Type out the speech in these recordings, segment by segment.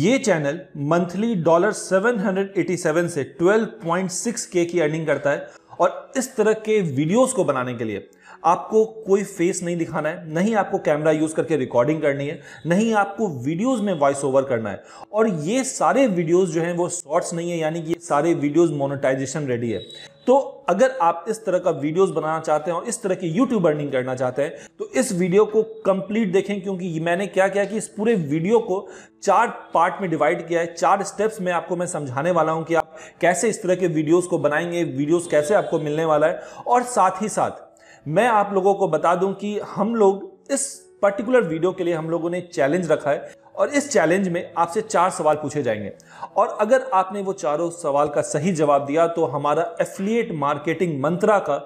ये channel monthly dollar 787 से 12.6 के की अर्निंग करता है और इस तरह के वीडियोस को बनाने के लिए आपको कोई फेस नहीं दिखाना है नहीं आपको कैमरा यूज करके रिकॉर्डिंग करनी है नहीं आपको वीडियोस में वॉइस ओवर करना है और ये सारे वीडियोस जो हैं वो शॉर्ट्स नहीं है यानी कि ये सारे वीडियोस मोनेटाइजेशन रेडी है तो अगर आप इस तरह का वीडियोस बनाना चाहते हैं और इस तरह की यूट्यूब अर्निंग करना चाहते हैं तो इस वीडियो को कंप्लीट देखें क्योंकि मैंने क्या किया कि इस पूरे वीडियो को चार पार्ट में डिवाइड किया है चार स्टेप्स में आपको मैं समझाने वाला हूं कि आप कैसे इस तरह के वीडियोज को बनाएंगे वीडियोज कैसे आपको मिलने वाला है और साथ ही साथ मैं आप लोगों को बता दूं कि हम लोग इस पर्टिकुलर वीडियो के लिए हम लोगों ने चैलेंज रखा है और इस चैलेंज में आपसे चार सवाल पूछे जाएंगे और अगर आपने वो चारों सवाल का सही जवाब दिया तो हमारा एफिलिएट मार्केटिंग मंत्रा का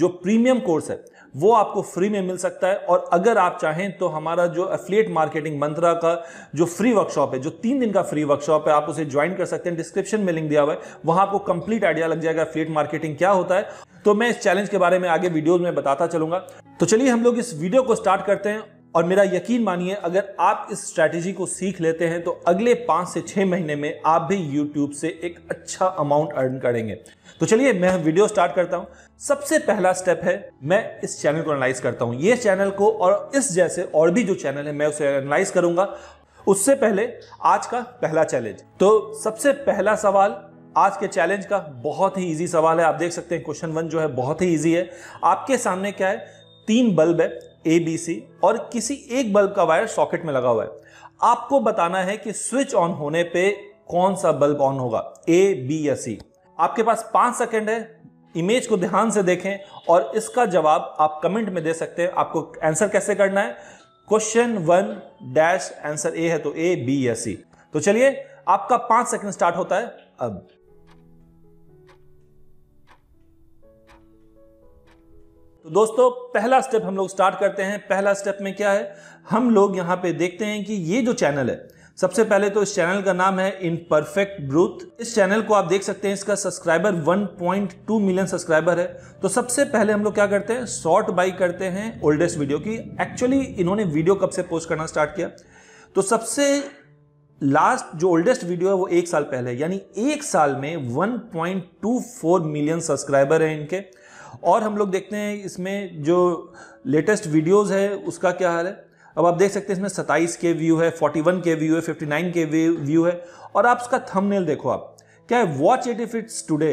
जो प्रीमियम कोर्स है वो आपको फ्री में मिल सकता है और अगर आप चाहें तो हमारा जो एफिलिएट मार्केटिंग मंत्रा का जो फ्री वर्कशॉप है जो तीन दिन का फ्री वर्कशॉप है आप उसे ज्वाइन कर सकते हैं डिस्क्रिप्शन में लिंक दिया हुआ है वहां आपको कंप्लीट आइडिया लग जाएगा एफिलिएट मार्केटिंग क्या होता है तो मैं इस चैलेंज के बारे में आगे वीडियोज में बताता चलूंगा तो चलिए हम लोग इस वीडियो को स्टार्ट करते हैं और मेरा यकीन मानिए अगर आप इस स्ट्रैटेजी को सीख लेते हैं तो अगले पाँच से छः महीने में आप भी यूट्यूब से एक अच्छा अमाउंट अर्न करेंगे तो चलिए मैं वीडियो स्टार्ट करता हूँ सबसे पहला स्टेप है मैं इस चैनल को एनालाइज करता हूँ ये चैनल को और इस जैसे और भी जो चैनल है मैं उसे एनालाइज करूंगा उससे पहले आज का पहला चैलेंज तो सबसे पहला सवाल आज के चैलेंज का बहुत ही इजी सवाल है आप देख सकते हैं क्वेश्चन वन जो है बहुत ही इजी है आपके सामने क्या है तीन बल्ब है ए बी सी और किसी एक बल्ब का वायर सॉकेट में लगा हुआ है आपको बताना है कि स्विच ऑन होने पे कौन सा बल्ब ऑन होगा ए बी या सी आपके पास पांच सेकेंड है इमेज को ध्यान से देखें और इसका जवाब आप कमेंट में दे सकते हैं आपको आंसर कैसे करना है question one dash answer A है तो ए बी या सी तो चलिए आपका पांच सेकंड स्टार्ट होता है अब तो दोस्तों पहला स्टेप हम लोग स्टार्ट करते हैं पहला स्टेप में क्या है हम लोग यहाँ पे देखते हैं कि ये जो चैनल है सबसे पहले तो इस चैनल का नाम है इन परफेक्ट ग्रोथ इस चैनल को आप देख सकते हैं इसका सब्सक्राइबर 1.2 मिलियन सब्सक्राइबर है तो सबसे पहले हम लोग क्या करते हैं शॉर्ट बाई करते हैं ओल्डेस्ट वीडियो की एक्चुअली इन्होंने वीडियो कब से पोस्ट करना स्टार्ट किया तो सबसे लास्ट जो ओल्डेस्ट वीडियो है वो एक साल पहले यानी एक साल में 1.24 मिलियन सब्सक्राइबर है इनके और हम लोग देखते हैं इसमें जो लेटेस्ट वीडियोज़ है उसका क्या हाल है अब आप देख सकते हैं इसमें सत्ताईस के व्यू है फोर्टी वन के व्यू है फिफ्टी नाइन के व्यू है और आप उसका थंबनेल देखो आप क्या है watch it if it's today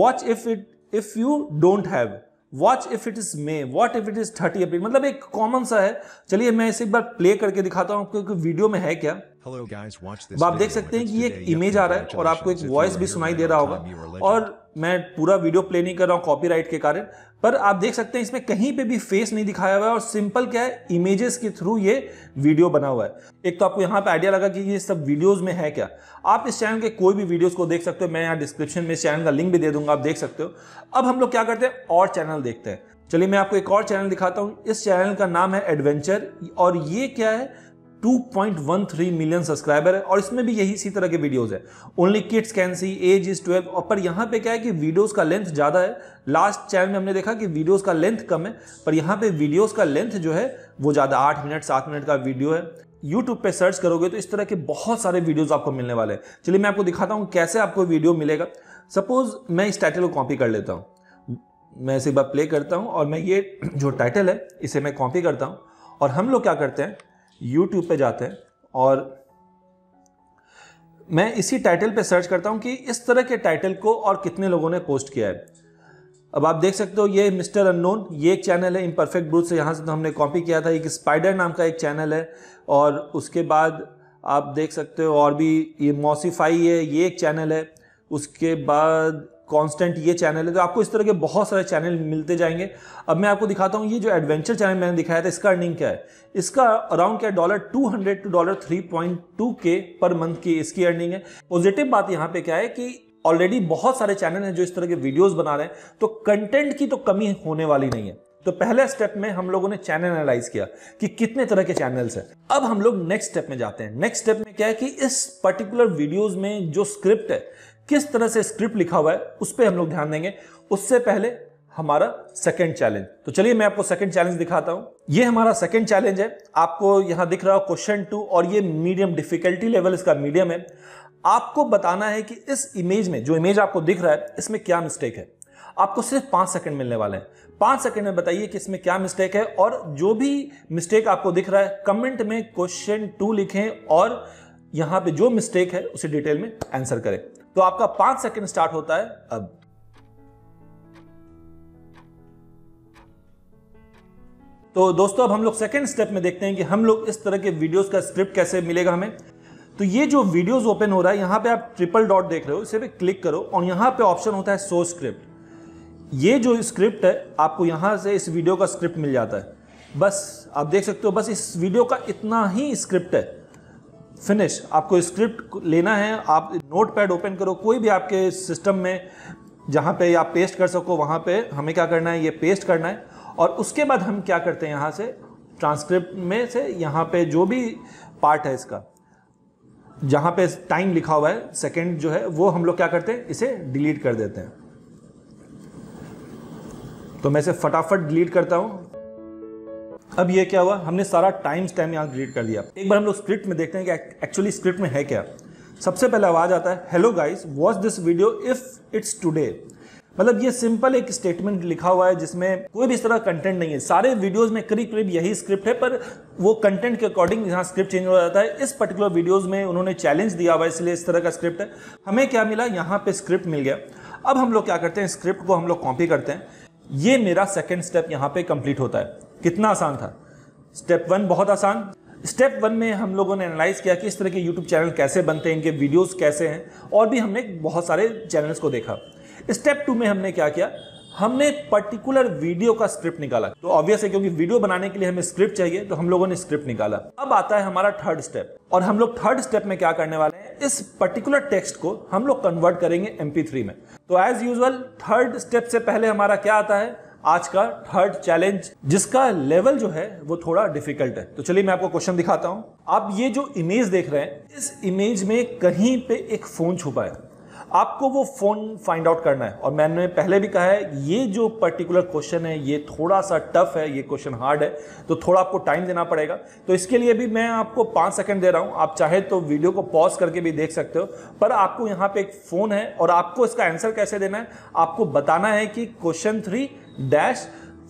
watch if it if you don't have watch if it is May what if it is thirty April मतलब एक कॉमन सा है चलिए मैं इसे एक बार प्ले करके दिखाता हूँ क्योंकि वीडियो में है क्या Hello guys, आप देख सकते हैं कि एक इमेज आ रहा है और आपको एक वॉइस भी सुनाई दे रहा होगा और मैं पूरा वीडियो प्ले नहीं कर रहा हूँ कॉपी के कारण पर आप देख सकते हैं इसमें कहीं पे भी फेस नहीं दिखाया हुआ है और सिंपल क्या है इमेजेस के थ्रू ये वीडियो बना हुआ है एक तो आपको यहाँ पे आइडिया लगा कि ये सब वीडियोस में है क्या आप इस चैनल के कोई भी वीडियोस को देख सकते हो मैं यहाँ डिस्क्रिप्शन में इस चैनल का लिंक भी दे दूंगा आप देख सकते हो अब हम लोग क्या करते हैं और चैनल देखते हैं चलिए मैं आपको एक और चैनल दिखाता हूँ इस चैनल का नाम है एडवेंचर और ये क्या है 2.13 मिलियन सब्सक्राइबर है और इसमें भी यही इसी तरह के वीडियोस है only kids can see age is 12 और पर यहाँ पे क्या है कि वीडियोस का लेंथ ज़्यादा है लास्ट चैनल में हमने देखा कि वीडियोस का लेंथ कम है पर यहाँ पे वीडियोस का लेंथ जो है वो ज़्यादा आठ मिनट सात मिनट का वीडियो है यूट्यूब पर सर्च करोगे तो इस तरह के बहुत सारे वीडियोज आपको मिलने वाले हैं चलिए मैं आपको दिखाता हूँ कैसे आपको वीडियो मिलेगा सपोज मैं इस टाइटल को कॉपी कर लेता हूँ मैं इसे एक बार प्ले करता हूँ और मैं ये जो टाइटल है इसे मैं कॉपी करता हूँ और हम लोग क्या करते हैं यूट्यूब पे जाते हैं और मैं इसी टाइटल पे सर्च करता हूं कि इस तरह के टाइटल को और कितने लोगों ने पोस्ट किया है अब आप देख सकते हो ये मिस्टर अननोन ये एक चैनल है इम्परफेक्ट ब्रूथ से यहाँ से तो हमने कॉपी किया था एक स्पाइडर नाम का एक चैनल है और उसके बाद आप देख सकते हो और भी ये मौसीफाई है ये एक चैनल है उसके बाद कांस्टेंट ये चैनल है तो आपको इस तरह के बहुत सारे चैनल मिलते जाएंगे अब मैं आपको दिखाता हूँ ये जो एडवेंचर चैनल मैंने दिखाया था इसका अर्निंग क्या है इसका अराउंड क्या dollar two hundred two dollar three point two K per month की इसकी अर्निंग है पॉजिटिव बात यहाँ पे क्या है कि ऑलरेडी बहुत सारे चैनल हैं जो इस तरह के वीडियोज बना रहे हैं तो कंटेंट की तो कमी होने वाली नहीं है तो पहले स्टेप में हम लोगों ने चैनल एनालाइज किया कि कितने तरह के चैनल्स हैं अब हम लोग नेक्स्ट स्टेप में जाते हैं नेक्स्ट स्टेप में क्या है कि इस पर्टिकुलर वीडियोस में जो स्क्रिप्ट है किस तरह से स्क्रिप्ट लिखा हुआ है उस पर हम लोग ध्यान देंगे उससे पहले हमारा सेकंड चैलेंज तो चलिए मैं आपको सेकंड चैलेंज दिखाता हूं ये हमारा सेकंड चैलेंज है आपको यहां दिख रहा है क्वेश्चन टू और ये मीडियम डिफिकल्टी लेवल इसका मीडियम है आपको बताना है कि इस इमेज में जो इमेज आपको दिख रहा है इसमें क्या मिस्टेक है आपको सिर्फ पांच सेकंड मिलने वाले हैं पांच सेकंड में बताइए कि इसमें क्या मिस्टेक है और जो भी मिस्टेक आपको दिख रहा है कमेंट में क्वेश्चन टू लिखें और यहां पे जो मिस्टेक है उसे डिटेल में आंसर करें तो आपका पांच सेकंड स्टार्ट होता है अब तो दोस्तों अब हम लोग सेकंड स्टेप में देखते हैं कि हम लोग इस तरह के वीडियोस का स्क्रिप्ट कैसे मिलेगा हमें तो ये जो वीडियोस ओपन हो रहा है यहां पे आप ट्रिपल डॉट देख रहे हो इसे पे क्लिक करो और यहां पे ऑप्शन होता है सो स्क्रिप्ट ये जो स्क्रिप्ट है आपको यहां से इस वीडियो का स्क्रिप्ट मिल जाता है बस आप देख सकते हो बस इस वीडियो का इतना ही स्क्रिप्ट है फिनिश आपको स्क्रिप्ट लेना है आप नोट पैड ओपन करो कोई भी आपके सिस्टम में जहाँ पे आप पेस्ट कर सको वहाँ पे हमें क्या करना है ये पेस्ट करना है और उसके बाद हम क्या करते हैं यहाँ से ट्रांसक्रिप्ट में से यहाँ पे जो भी पार्ट है इसका जहाँ पे टाइम लिखा हुआ है सेकंड जो है वो हम लोग क्या करते हैं इसे डिलीट कर देते हैं तो मैं इसे फटाफट डिलीट करता हूँ अब ये क्या हुआ हमने सारा टाइम स्टैम यहाँ क्रिएट कर दिया एक बार हम लोग स्क्रिप्ट में देखते हैं कि एक्चुअली स्क्रिप्ट में है क्या सबसे पहले आवाज़ आता है hello guys watch this video if it's today मतलब ये सिंपल एक स्टेटमेंट लिखा हुआ है जिसमें कोई भी इस तरह कंटेंट नहीं है सारे वीडियोस में करीब करीब यही स्क्रिप्ट है पर वो कंटेंट के अकॉर्डिंग यहाँ स्क्रिप्ट चेंज हो जाता है इस पर्टिकुलर वीडियोस में उन्होंने चैलेंज दिया हुआ है इसलिए इस तरह का स्क्रिप्ट है हमें क्या मिला यहाँ पे स्क्रिप्ट मिल गया अब हम लोग क्या करते हैं स्क्रिप्ट को हम लोग कॉपी करते हैं ये मेरा सेकेंड स्टेप यहाँ पे कंप्लीट होता है कितना आसान था स्टेप वन बहुत आसान स्टेप वन में हम लोगों ने एनालाइज किया कि इस तरह के यूट्यूब चैनल कैसे बनते हैं इनके वीडियोस कैसे हैं और भी हमने बहुत सारे चैनल्स को देखा स्टेप टू में हमने क्या किया हमने पर्टिकुलर वीडियो का स्क्रिप्ट निकाला तो ऑब्वियस है क्योंकि वीडियो बनाने के लिए हमें स्क्रिप्ट चाहिए तो हम लोगों ने स्क्रिप्ट निकाला अब आता है हमारा थर्ड स्टेप और हम लोग थर्ड स्टेप में क्या करने वाले हैं इस पर्टिकुलर टेक्स्ट को हम लोग कन्वर्ट करेंगे एमपी में तो एज यूजल थर्ड स्टेप से पहले हमारा क्या आता है आज का थर्ड चैलेंज जिसका लेवल जो है वो थोड़ा डिफिकल्ट है तो चलिए मैं आपको क्वेश्चन दिखाता हूं आप ये जो इमेज देख रहे हैं इस इमेज में कहीं पे एक फोन छुपा है आपको वो फोन फाइंड आउट करना है और मैंने पहले भी कहा है ये जो पर्टिकुलर क्वेश्चन है ये थोड़ा सा टफ है ये क्वेश्चन हार्ड है तो थोड़ा आपको टाइम देना पड़ेगा तो इसके लिए भी मैं आपको पाँच सेकंड दे रहा हूँ आप चाहे तो वीडियो को पॉज करके भी देख सकते हो पर आपको यहाँ पे एक फ़ोन है और आपको इसका आंसर कैसे देना है आपको बताना है कि क्वेश्चन थ्री डैश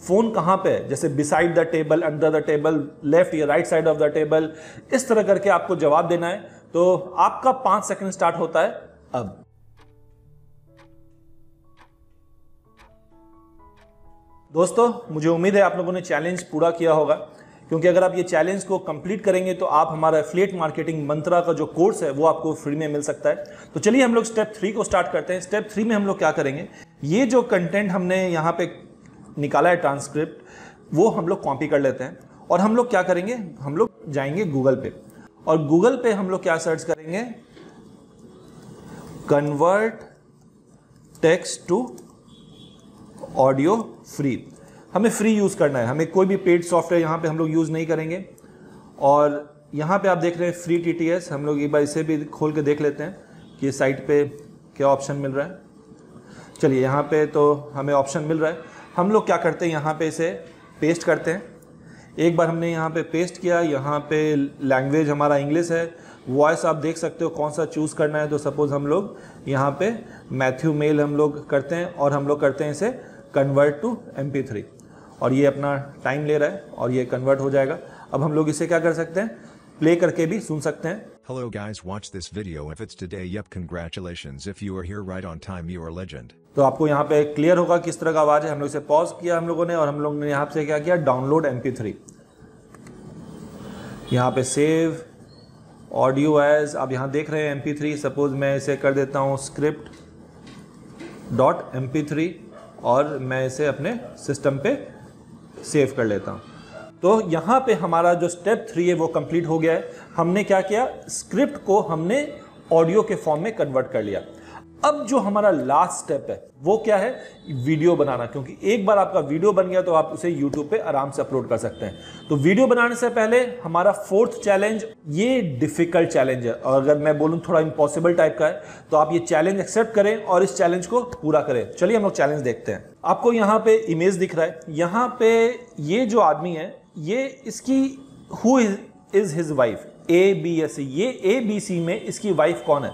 फोन कहाँ पे है जैसे beside the table under the table left या right side of the table इस तरह करके आपको जवाब देना है तो आपका पांच सेकंड स्टार्ट होता है अब दोस्तों मुझे उम्मीद है आप लोगों ने चैलेंज पूरा किया होगा क्योंकि अगर आप ये चैलेंज को कंप्लीट करेंगे तो आप हमारा फ्लेट मार्केटिंग मंत्रा का जो कोर्स है वो आपको फ्री में मिल सकता है तो चलिए हम लोग स्टेप थ्री को स्टार्ट करते हैं स्टेप थ्री में हम लोग क्या करेंगे ये जो कंटेंट हमने यहाँ पे निकाला है ट्रांसक्रिप्ट वो हम लोग कॉपी कर लेते हैं और हम लोग क्या करेंगे हम लोग जाएंगे गूगल पे और गूगल पे हम लोग क्या सर्च करेंगे convert text to audio free हमें फ्री यूज़ करना है हमें कोई भी पेड सॉफ्टवेयर यहाँ पे हम लोग यूज़ नहीं करेंगे और यहाँ पे आप देख रहे हैं फ्री टीटीएस हम लोग एक बार इसे भी खोल के देख लेते हैं कि साइट पे क्या ऑप्शन मिल रहा है चलिए यहां पे तो हमें ऑप्शन मिल रहा है हम लोग क्या करते हैं यहाँ पे इसे पेस्ट करते हैं एक बार हमने यहाँ पे पेस्ट किया यहाँ पे लैंग्वेज हमारा इंग्लिश है वॉइस आप देख सकते हो कौन सा चूज़ करना है तो सपोज़ हम लोग यहाँ पे मैथ्यू मेल हम लोग करते हैं और हम लोग करते हैं इसे कन्वर्ट टू एम और ये अपना टाइम ले रहा है और ये कन्वर्ट हो जाएगा अब हम लोग इसे क्या कर सकते हैं प्ले करके भी सुन सकते हैं Hello guys watch this video if it's today yep congratulations if you are here right on time you are legend तो आपको यहाँ पे क्लियर होगा किस तरह का आवाज़ है हम लोग इसे पॉज किया हम लोगों ने और हम लोग ने यहाँ से क्या किया डाउनलोड एम पी थ्री यहाँ पे सेव ऑडियो एज आप यहाँ देख रहे हैं एम पी थ्री सपोज मैं इसे कर देता हूँ script dot M P three और मैं इसे अपने सिस्टम पे सेव कर लेता हूँ तो यहाँ पे हमारा जो स्टेप थ्री है वो कंप्लीट हो गया है हमने क्या किया स्क्रिप्ट को हमने ऑडियो के फॉर्म में कन्वर्ट कर लिया अब जो हमारा लास्ट स्टेप है वो क्या है वीडियो बनाना क्योंकि एक बार आपका वीडियो बन गया तो आप उसे यूट्यूब पे आराम से अपलोड कर सकते हैं तो वीडियो बनाने से पहले हमारा फोर्थ चैलेंज ये डिफिकल्ट चैलेंज है और अगर मैं बोलूँ थोड़ा इम्पॉसिबल टाइप का है तो आप ये चैलेंज एक्सेप्ट करें और इस चैलेंज को पूरा करें चलिए हम लोग चैलेंज देखते हैं आपको यहाँ पे इमेज दिख रहा है यहाँ पे ये जो आदमी है ये इसकी who is his wife A B S C ये ए बी सी में इसकी वाइफ कौन है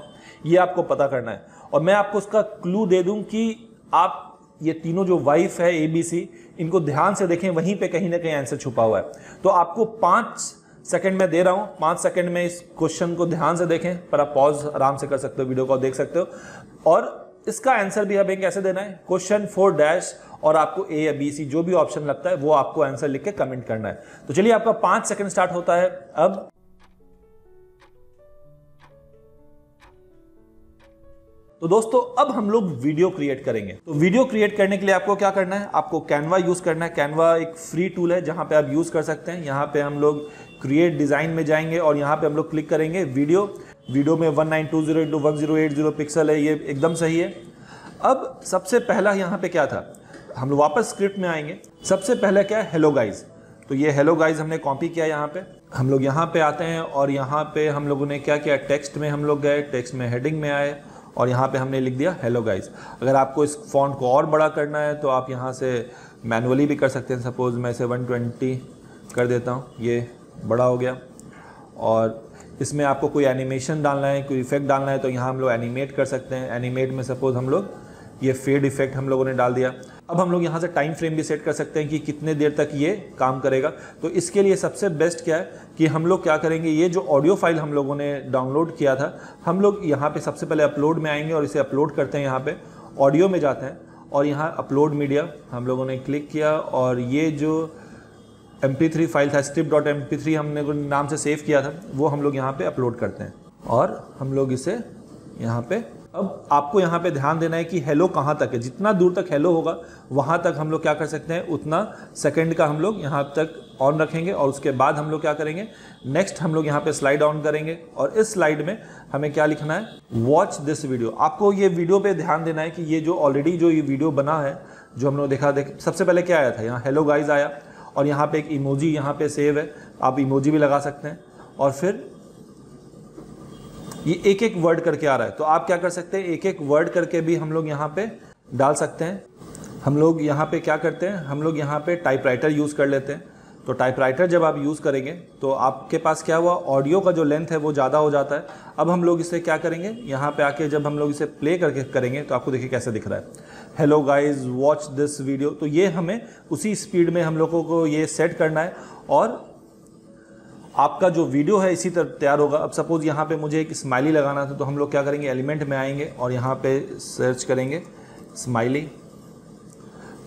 ये आपको पता करना है और मैं आपको उसका क्लू दे दूं कि आप ये तीनों जो वाइफ है ए बी सी इनको ध्यान से देखें वहीं पे कहीं ना कहीं आंसर छुपा हुआ है तो आपको पांच सेकंड में दे रहा हूं पांच सेकंड में इस क्वेश्चन को ध्यान से देखें पर आप पॉज आराम से कर सकते हो वीडियो को देख सकते हो और इसका आंसर भी हमें कैसे देना है क्वेश्चन फोर डैश और आपको ए या बी सी जो भी ऑप्शन लगता है वो आपको आंसर लिख के कमेंट करना है तो चलिए आपका पांच सेकंड स्टार्ट होता है अब तो दोस्तों अब हम लोग वीडियो क्रिएट करेंगे तो वीडियो क्रिएट करने के लिए आपको क्या करना है आपको कैनवा यूज करना है कैनवा एक फ्री टूल है जहां पे आप यूज कर सकते हैं यहाँ पे हम लोग क्रिएट डिजाइन में जाएंगे और यहाँ पे हम लोग क्लिक करेंगे वीडियो वीडियो में one nine two zero into one zero eight zero pixel है ये एकदम सही है अब सबसे पहला यहाँ पे क्या था हम लोग वापस स्क्रिप्ट में आएंगे सबसे पहले क्या है हेलो गाइज तो ये हेलो गाइज हमने कॉपी किया यहाँ पे हम लोग यहाँ पे आते हैं और यहाँ पे हम लोगों ने क्या किया टेक्स्ट में हम लोग गए टेक्स्ट में हेडिंग में आए और यहाँ पे हमने लिख दिया हेलो गाइस अगर आपको इस फॉन्ट को और बड़ा करना है तो आप यहाँ से मैनुअली भी कर सकते हैं सपोज़ मैं इसे 120 कर देता हूँ ये बड़ा हो गया और इसमें आपको कोई एनिमेशन डालना है कोई इफेक्ट डालना है तो यहाँ हम लोग एनिमेट कर सकते हैं एनिमेट में सपोज़ हम लोग ये फेड इफेक्ट हम लोगों ने डाल दिया अब हम लोग यहाँ से टाइम फ्रेम भी सेट कर सकते हैं कि कितने देर तक ये काम करेगा तो इसके लिए सबसे बेस्ट क्या है कि हम लोग क्या करेंगे ये जो ऑडियो फाइल हम लोगों ने डाउनलोड किया था हम लोग यहाँ पे सबसे पहले अपलोड में आएंगे और इसे अपलोड करते हैं यहाँ पे ऑडियो में जाते हैं और यहाँ अपलोड मीडिया हम लोगों ने क्लिक किया और ये जो एम फाइल था स्ट्रिप डॉट एम हमने नाम से सेव किया था वो हम लोग यहाँ पर अपलोड करते हैं और हम लोग इसे यहाँ पर अब आपको यहाँ पे ध्यान देना है कि हेलो कहाँ तक है जितना दूर तक हेलो होगा वहाँ तक हम लोग क्या कर सकते हैं उतना सेकंड का हम लोग यहाँ तक ऑन रखेंगे और उसके बाद हम लोग क्या करेंगे नेक्स्ट हम लोग यहाँ पे स्लाइड ऑन करेंगे और इस स्लाइड में हमें क्या लिखना है वॉच दिस वीडियो आपको ये वीडियो पर ध्यान देना है कि ये जो ऑलरेडी जो ये वीडियो बना है जो हम लोग देखा देख सबसे पहले क्या आया था यहाँ हेलो गाइज आया और यहाँ पर एक इमोजी यहाँ पर सेव है आप इमोजी भी लगा सकते हैं और फिर ये एक एक वर्ड करके आ रहा है तो आप क्या कर सकते हैं एक एक वर्ड करके भी हम लोग यहाँ पे डाल सकते हैं हम लोग यहाँ पे क्या करते हैं हम लोग यहाँ पे टाइपराइटर यूज़ कर लेते हैं तो टाइपराइटर जब आप यूज़ करेंगे तो आपके पास क्या हुआ ऑडियो का जो लेंथ है वो ज़्यादा हो जाता है अब हम लोग इसे क्या करेंगे यहाँ पे आके जब हम लोग इसे प्ले करके करेंगे तो आपको देखिए कैसे दिख रहा है hello guys watch this video तो ये हमें उसी स्पीड में हम लोगों को ये सेट करना है और आपका जो वीडियो है इसी तरह तैयार होगा अब सपोज़ यहाँ पे मुझे एक स्माइली लगाना था तो हम लोग क्या करेंगे एलिमेंट में आएंगे और यहाँ पे सर्च करेंगे स्माइली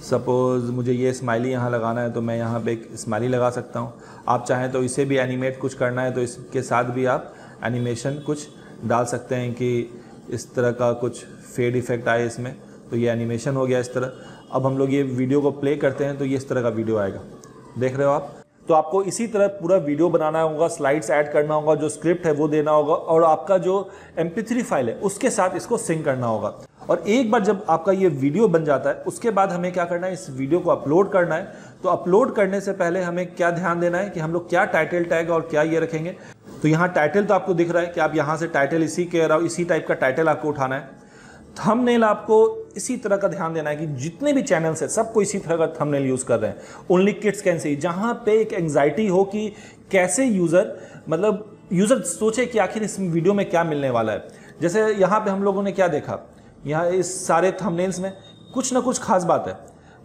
सपोज़ मुझे ये स्माइली यहाँ लगाना है तो मैं यहाँ पे एक स्माइली लगा सकता हूँ आप चाहें तो इसे भी एनिमेट कुछ करना है तो इसके साथ भी आप एनिमेशन कुछ डाल सकते हैं कि इस तरह का कुछ फेड इफेक्ट आए इसमें तो ये एनिमेशन हो गया इस तरह अब हम लोग ये वीडियो को प्ले करते हैं तो ये इस तरह का वीडियो आएगा देख रहे हो आप तो आपको इसी तरह पूरा वीडियो बनाना होगा स्लाइड्स ऐड करना होगा जो स्क्रिप्ट है वो देना होगा और आपका जो एम फाइल है उसके साथ इसको सिंक करना होगा और एक बार जब आपका ये वीडियो बन जाता है उसके बाद हमें क्या करना है इस वीडियो को अपलोड करना है तो अपलोड करने से पहले हमें क्या ध्यान देना है कि हम लोग क्या टाइटल टैग और क्या ये रखेंगे तो यहाँ टाइटल तो आपको दिख रहा है कि आप यहाँ से टाइटल इसी के इसी टाइप का टाइटल आपको उठाना है थंबनेल आपको इसी तरह का ध्यान देना है कि जितने भी चैनल्स हैं सबको इसी तरह का थंबनेल यूज़ कर रहे हैं ओनली किड्स कैन सी जहाँ पे एक एंग्जाइटी हो कि कैसे यूज़र मतलब यूज़र सोचे कि आखिर इस वीडियो में क्या मिलने वाला है जैसे यहाँ पे हम लोगों ने क्या देखा यहाँ इस सारे थंबनेल्स में कुछ ना कुछ खास बात है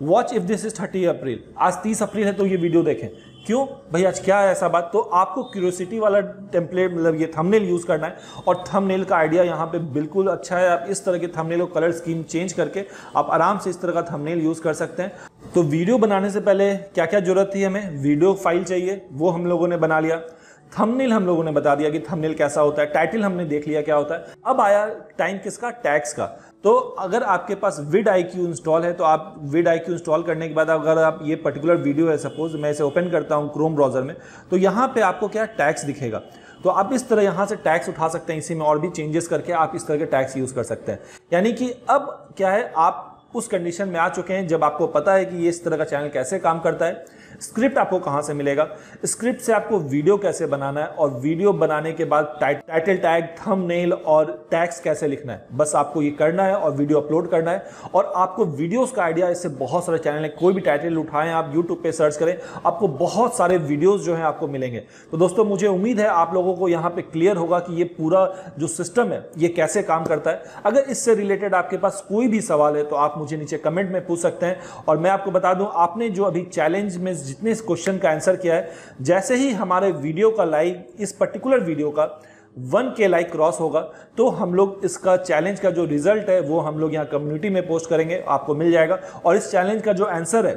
watch if this is thirty April आज तीस अप्रैल है तो ये वीडियो देखें क्यों भाई आज क्या है ऐसा बात तो आपको क्यूरियोसिटी वाला टेम्पलेट मतलब ये थंबनेल यूज़ करना है और थंबनेल का आइडिया यहाँ पे बिल्कुल अच्छा है आप इस तरह के थंबनेल को कलर स्कीम चेंज करके आप आराम से इस तरह का थंबनेल यूज़ कर सकते हैं तो वीडियो बनाने से पहले क्या क्या ज़रूरत थी हमें वीडियो फाइल चाहिए वो हम लोगों ने बना लिया थंबनेल हम लोगों ने बता दिया कि थंबनेल कैसा होता है टाइटल हमने देख लिया क्या होता है अब आया टाइम किसका टैक्स का तो अगर आपके पास विड आई क्यू इंस्टॉल है तो आप विड आई क्यू इंस्टॉल करने के बाद अगर आप ये पर्टिकुलर वीडियो है सपोज मैं इसे ओपन करता हूँ क्रोम ब्राउजर में तो यहाँ पे आपको क्या टैक्स दिखेगा तो आप इस तरह यहाँ से टैक्स उठा सकते हैं इसी में और भी चेंजेस करके आप इस तरह के टैक्स यूज़ कर सकते हैं यानी कि अब क्या है आप उस कंडीशन में आ चुके हैं जब आपको पता है कि ये इस तरह का चैनल कैसे काम करता है स्क्रिप्ट आपको कहां से मिलेगा स्क्रिप्ट से आपको वीडियो कैसे बनाना है और वीडियो बनाने के बाद टाइटल टैग थंबनेल और टैक्स कैसे लिखना है बस आपको ये करना है और वीडियो अपलोड करना है और आपको वीडियोस का आइडिया इससे बहुत सारे चैनल है कोई भी टाइटल उठाएं आप यूट्यूब पर सर्च करें आपको बहुत सारे वीडियो जो है आपको मिलेंगे तो दोस्तों मुझे उम्मीद है आप लोगों को यहां पर क्लियर होगा कि ये पूरा जो सिस्टम है ये कैसे काम करता है अगर इससे रिलेटेड आपके पास कोई भी सवाल है तो आप मुझे नीचे कमेंट में पूछ सकते हैं और मैं आपको बता दूं आपने जो अभी चैलेंज में जितने इस क्वेश्चन का आंसर किया है जैसे ही हमारे वीडियो का लाइक इस पर्टिकुलर वीडियो का वन के लाइक क्रॉस होगा तो हम लोग इसका चैलेंज का जो रिजल्ट है वो हम लोग यहाँ कम्युनिटी में पोस्ट करेंगे आपको मिल जाएगा और इस चैलेंज का जो आंसर है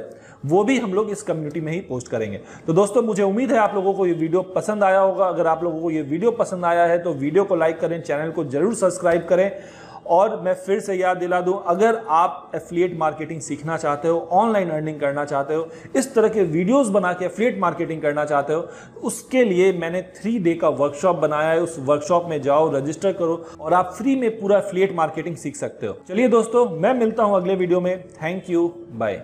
वो भी हम लोग इस कम्युनिटी में ही पोस्ट करेंगे तो दोस्तों मुझे उम्मीद है आप लोगों को ये वीडियो पसंद आया होगा अगर आप लोगों को ये वीडियो पसंद आया है तो वीडियो को लाइक करें चैनल को जरूर सब्सक्राइब करें और मैं फिर से याद दिला दूं अगर आप एफिलिएट मार्केटिंग सीखना चाहते हो ऑनलाइन अर्निंग करना चाहते हो इस तरह के वीडियोस बना के एफिलिएट मार्केटिंग करना चाहते हो उसके लिए मैंने थ्री डे का वर्कशॉप बनाया है उस वर्कशॉप में जाओ रजिस्टर करो और आप फ्री में पूरा एफिलिएट मार्केटिंग सीख सकते हो चलिए दोस्तों मैं मिलता हूँ अगले वीडियो में थैंक यू बाय